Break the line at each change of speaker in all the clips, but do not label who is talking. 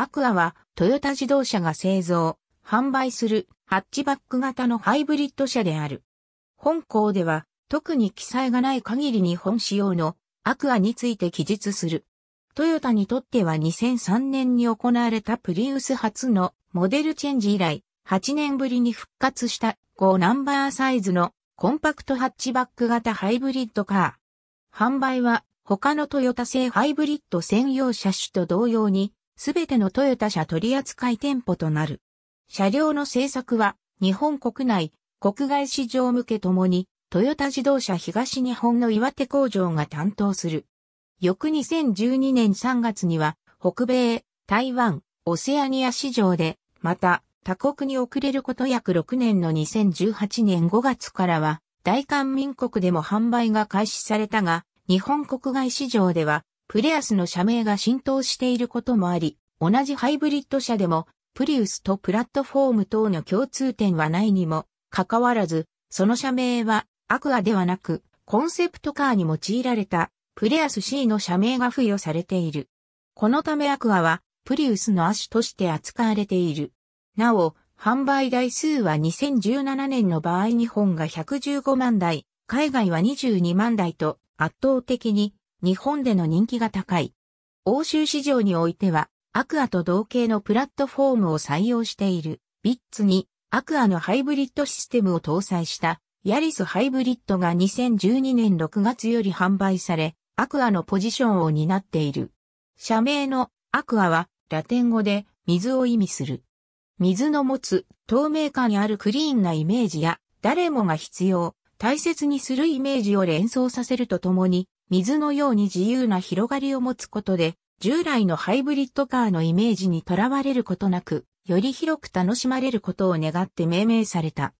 アクアはトヨタ自動車が製造、販売するハッチバック型のハイブリッド車である。本校では特に記載がない限り日本仕様のアクアについて記述する。トヨタにとっては2003年に行われたプリウス初のモデルチェンジ以来8年ぶりに復活した5ナンバーサイズのコンパクトハッチバック型ハイブリッドカー。販売は他のトヨタ製ハイブリッド専用車種と同様にすべてのトヨタ車取扱店舗となる。車両の製作は日本国内、国外市場向けともに、トヨタ自動車東日本の岩手工場が担当する。翌2012年3月には、北米、台湾、オセアニア市場で、また、他国に遅れること約6年の2018年5月からは、大韓民国でも販売が開始されたが、日本国外市場ではプレアスの社名が浸透していることもあり、同じハイブリッド車でも、プリウスとプラットフォーム等の共通点はないにも、かかわらず、その社名は、アクアではなく、コンセプトカーに用いられた、プレアス C の社名が付与されている。このためアクアは、プリウスの足として扱われている。なお、販売台数は2017年の場合日本が115万台、海外は22万台と圧倒的に日本での人気が高い。欧州市場においては、アクアと同型のプラットフォームを採用している、ビッツに、アクアのハイブリッドシステムを搭載した、ヤリスハイブリッドが2012年6月より販売され、アクアのポジションを担っている。社名のアクアは、ラテン語で、水を意味する。水の持つ透明感あるクリーンなイメージや誰もが必要、大切にするイメージを連想させるとともに、水のように自由な広がりを持つことで、従来のハイブリッドカーのイメージにとらわれることなく、より広く楽しまれることを願って命名された。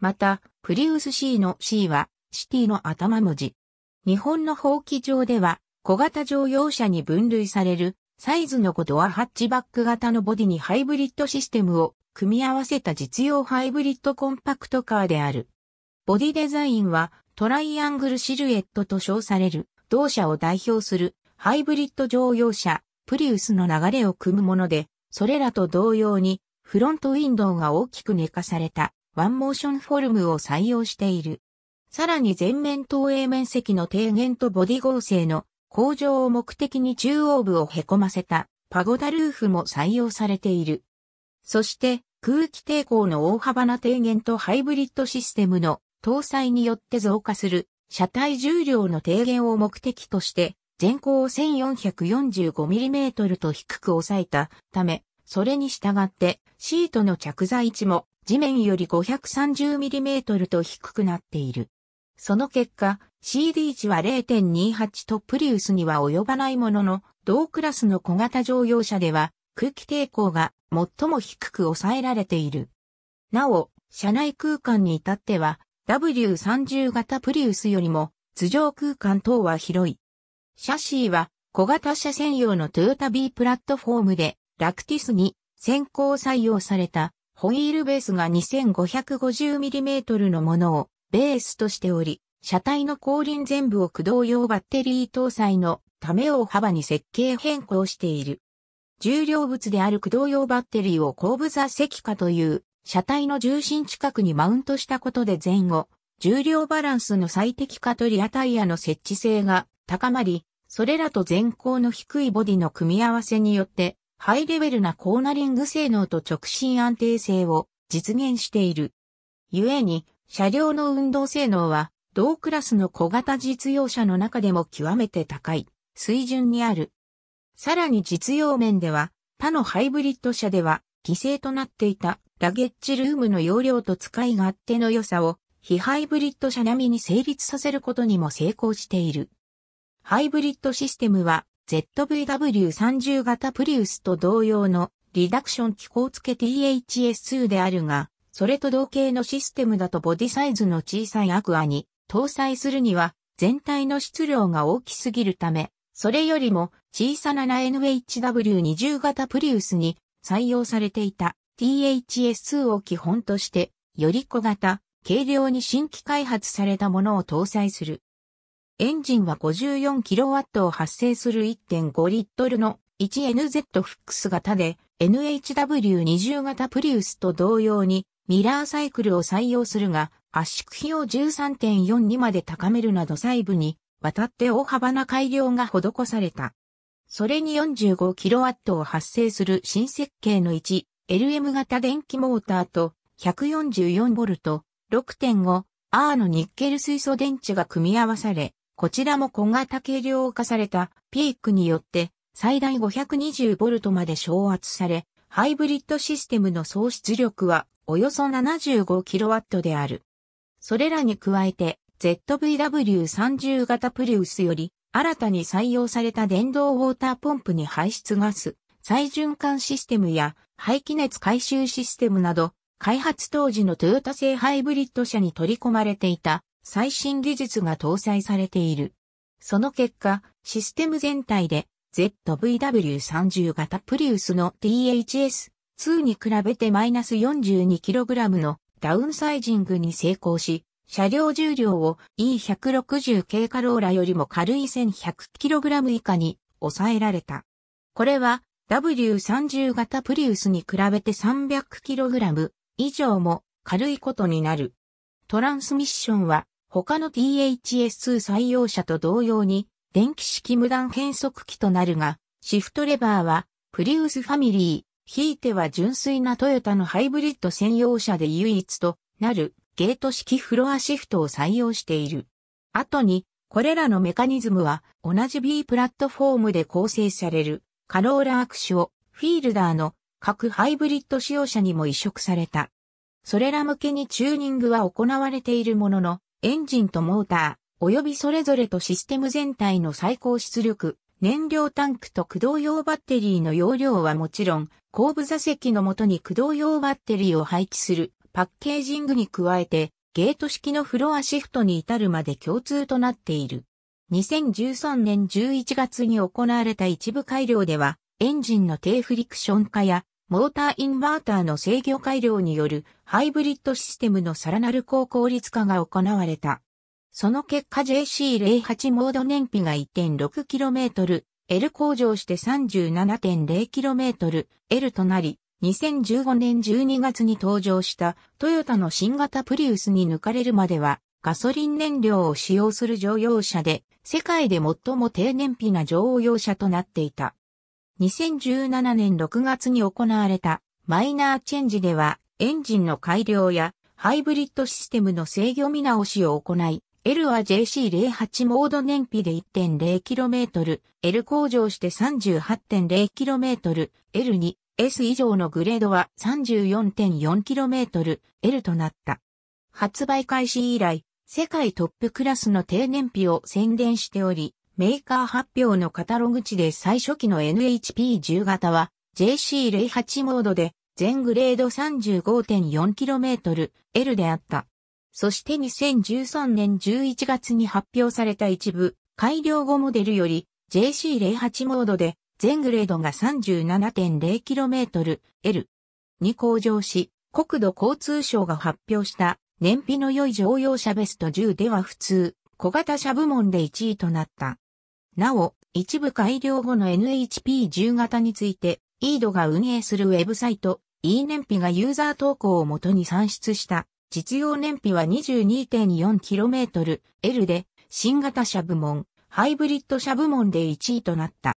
また、プリウス C の C は、シティの頭文字。日本の法規上では、小型乗用車に分類される、サイズの5ドアハッチバック型のボディにハイブリッドシステムを組み合わせた実用ハイブリッドコンパクトカーである。ボディデザインはトライアングルシルエットと称される、同社を代表するハイブリッド乗用車、プリウスの流れを組むもので、それらと同様に、フロントウィンドウが大きく寝かされた、ワンモーションフォルムを採用している。さらに前面投影面積の低減とボディ合成の向上を目的に中央部を凹ませたパゴダルーフも採用されている。そして空気抵抗の大幅な低減とハイブリッドシステムの搭載によって増加する車体重量の低減を目的として、全高を 1445mm と低く抑えたため、それに従ってシートの着座位置も地面より 530mm と低くなっている。その結果、CD 値は0.28とプリウスには及ばないものの、同クラスの小型乗用車では空気抵抗が最も低く抑えられている。なお、車内空間に至っては W30 型プリウスよりも頭上空間等は広い。シャシーは小型車専用のトヨタ B プラットフォームでラクティスに先行採用されたホイールベースが 2550mm のものをベースとしており、車体の後輪全部を駆動用バッテリー搭載のためを幅に設計変更している。重量物である駆動用バッテリーを後部座席下という車体の重心近くにマウントしたことで前後、重量バランスの最適化とリアタイヤの設置性が高まり、それらと前後。の低いボディの組み合わせによって、ハイレベルなコーナリング性能と直進安定性を実現している。故に、車両の運動性能は、同クラスの小型実用車の中でも極めて高い水準にある。さらに実用面では、他のハイブリッド車では、犠牲となっていたラゲッジルームの容量と使い勝手の良さを、非ハイブリッド車並みに成立させることにも成功している。ハイブリッドシステムは、ZVW30 型プリウスと同様のリダクション機構付け THS2 であるが、それと同型のシステムだとボディサイズの小さいアクアに搭載するには全体の質量が大きすぎるため、それよりも小さな 7NHW20 型プリウスに採用されていた。THS を基本として、より小型、軽量に新規開発されたものを搭載する。エンジンは 54kW を発生する1.5リットルの 1NZ フックス型で NHW20 型プリウスと同様にミラーサイクルを採用するが圧縮比を13.4にまで高めるなど細部にわたって大幅な改良が施された。それに 45kW を発生する新設計の1 LM 型電気モーターと 144V、6.5R のニッケル水素電池が組み合わされ、こちらも小型軽量化されたピークによって最大 520V まで昇圧され、ハイブリッドシステムの総出力はおよそ 75kW である。それらに加えて ZVW30 型プリウスより新たに採用された電動ウォーターポンプに排出ガス、再循環システムや排気熱回収システムなど、開発当時のトヨタ製ハイブリッド車に取り込まれていた最新技術が搭載されている。その結果、システム全体で ZVW30 型プリウスの THS2 に比べてマイナス 42kg のダウンサイジングに成功し、車両重量を E160 系カローラよりも軽い 1100kg 以下に抑えられた。これは W30 型プリウスに比べて 300kg 以上も軽いことになる。トランスミッションは他の THS2 採用者と同様に電気式無断変速機となるが、シフトレバーはプリウスファミリー、ひいては純粋なトヨタのハイブリッド専用車で唯一となるゲート式フロアシフトを採用している。後に、これらのメカニズムは同じ B プラットフォームで構成される。カローラアクショ、フィールダーの各ハイブリッド使用者にも移植された。それら向けにチューニングは行われているものの、エンジンとモーター、及びそれぞれとシステム全体の最高出力、燃料タンクと駆動用バッテリーの容量はもちろん、後部座席のもとに駆動用バッテリーを配置するパッケージングに加えて、ゲート式のフロアシフトに至るまで共通となっている。2013年11月に行われた一部改良では、エンジンの低フリクション化や、モーターインバーターの制御改良によるハイブリッドシステムのさらなる高効率化が行われた。その結果 JC08 モード燃費が 1.6km、L 向上して 37.0km、L となり、2015年12月に登場したトヨタの新型プリウスに抜かれるまではガソリン燃料を使用する乗用車で世界で最も低燃費な乗用車となっていた。2017年6月に行われたマイナーチェンジではエンジンの改良やハイブリッドシステムの制御見直しを行い、L は JC08 モード燃費で 1.0km、L 向上して 38.0km、l に S 以上のグレードは 34.4km、L となった。発売開始以来、世界トップクラスの低燃費を宣伝しており、メーカー発表のカタログ値で最初期の NHP10 型は JC08 モードで全グレード 35.4km L であった。そして2013年11月に発表された一部改良後モデルより JC08 モードで全グレードが 37.0km L に向上し、国土交通省が発表した燃費の良い乗用車ベスト10では普通、小型車部門で1位となった。なお、一部改良後の NHP10 型について、イードが運営するウェブサイト、e 燃費がユーザー投稿をもとに算出した、実用燃費は 22.4km、L で、新型車部門、ハイブリッド車部門で1位となった。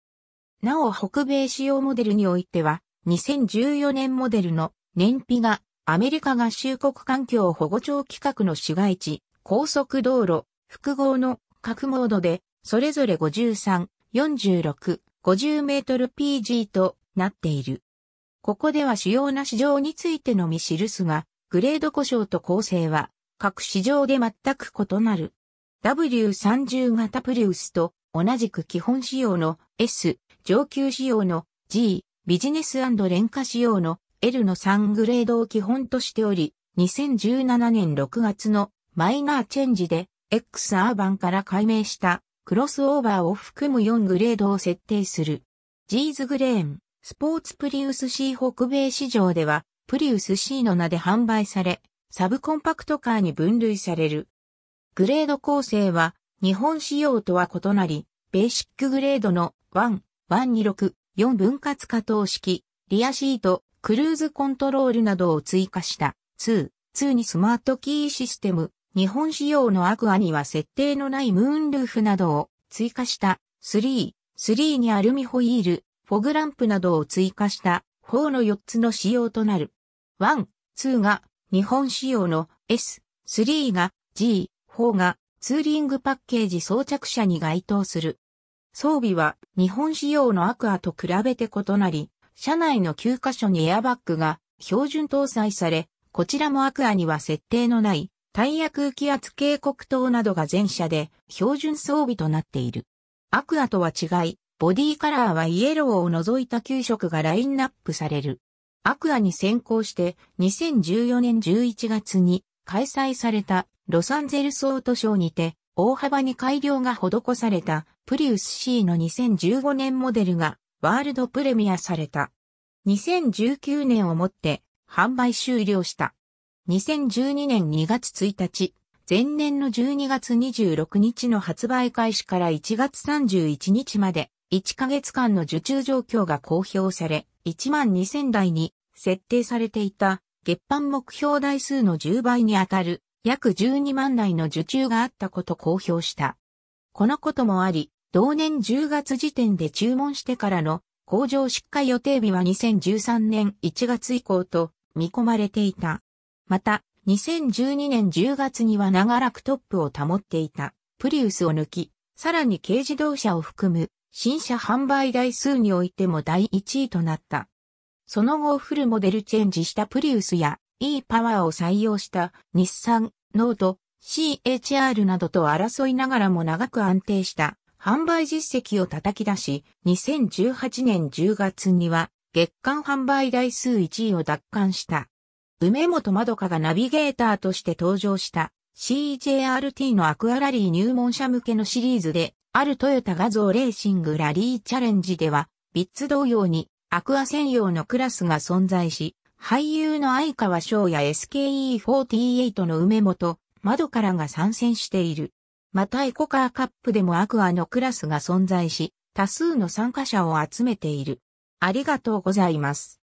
なお北米仕様モデルにおいては、2014年モデルの燃費がアメリカ合衆国環境保護庁規格の市街地、高速道路、複合の各モードで、それぞれ53、46、50メートル PG となっている。ここでは主要な市場についてのみ記すが、グレード故障と構成は各市場で全く異なる。W30 型プリウスと同じく基本仕様の S、上級仕様の G、ビジネス廉価仕様の L の3グレードを基本としており、2017年6月のマイナーチェンジで X アーバンから改名したクロスオーバーを含む4グレードを設定する。ジーズグレーン、スポーツプリウス C 北米市場では、プリウス C の名で販売され、サブコンパクトカーに分類される。グレード構成は、日本仕様とは異なり、ベーシックグレードの1、126、4分割加動式、リアシート、クルーズコントロールなどを追加した2、2にスマートキーシステム、日本仕様のアクアには設定のないムーンルーフなどを追加した3、3にアルミホイール、フォグランプなどを追加した4の4つの仕様となる。1、2が日本仕様の S、3が G、4がツーリングパッケージ装着車に該当する。装備は日本仕様のアクアと比べて異なり、車内の9箇所にエアバッグが標準搭載され、こちらもアクアには設定のないタイヤ空気圧警告灯などが全車で標準装備となっている。アクアとは違い、ボディカラーはイエローを除いた9色がラインナップされる。アクアに先行して2014年11月に開催されたロサンゼルスオートショーにて大幅に改良が施されたプリウス C の2015年モデルがワールドプレミアされた。2019年をもって販売終了した。2012年2月1日、前年の12月26日の発売開始から1月31日まで1ヶ月間の受注状況が公表され、1万2000台に設定されていた月販目標台数の10倍にあたる約12万台の受注があったこと公表した。このこともあり、同年10月時点で注文してからの工場出荷予定日は2013年1月以降と見込まれていた。また、2012年10月には長らくトップを保っていたプリウスを抜き、さらに軽自動車を含む新車販売台数においても第1位となった。その後フルモデルチェンジしたプリウスや E パワーを採用した日産、ノート、CHR などと争いながらも長く安定した販売実績を叩き出し、2018年10月には月間販売台数1位を奪還した。梅本まどかがナビゲーターとして登場した CJRT のアクアラリー入門者向けのシリーズで、あるトヨタ画像レーシングラリーチャレンジでは、ビッツ同様にアクア専用のクラスが存在し、俳優の相川翔や SKE48 の梅本、窓からが参戦している。またエコカーカップでもアクアのクラスが存在し、多数の参加者を集めている。ありがとうございます。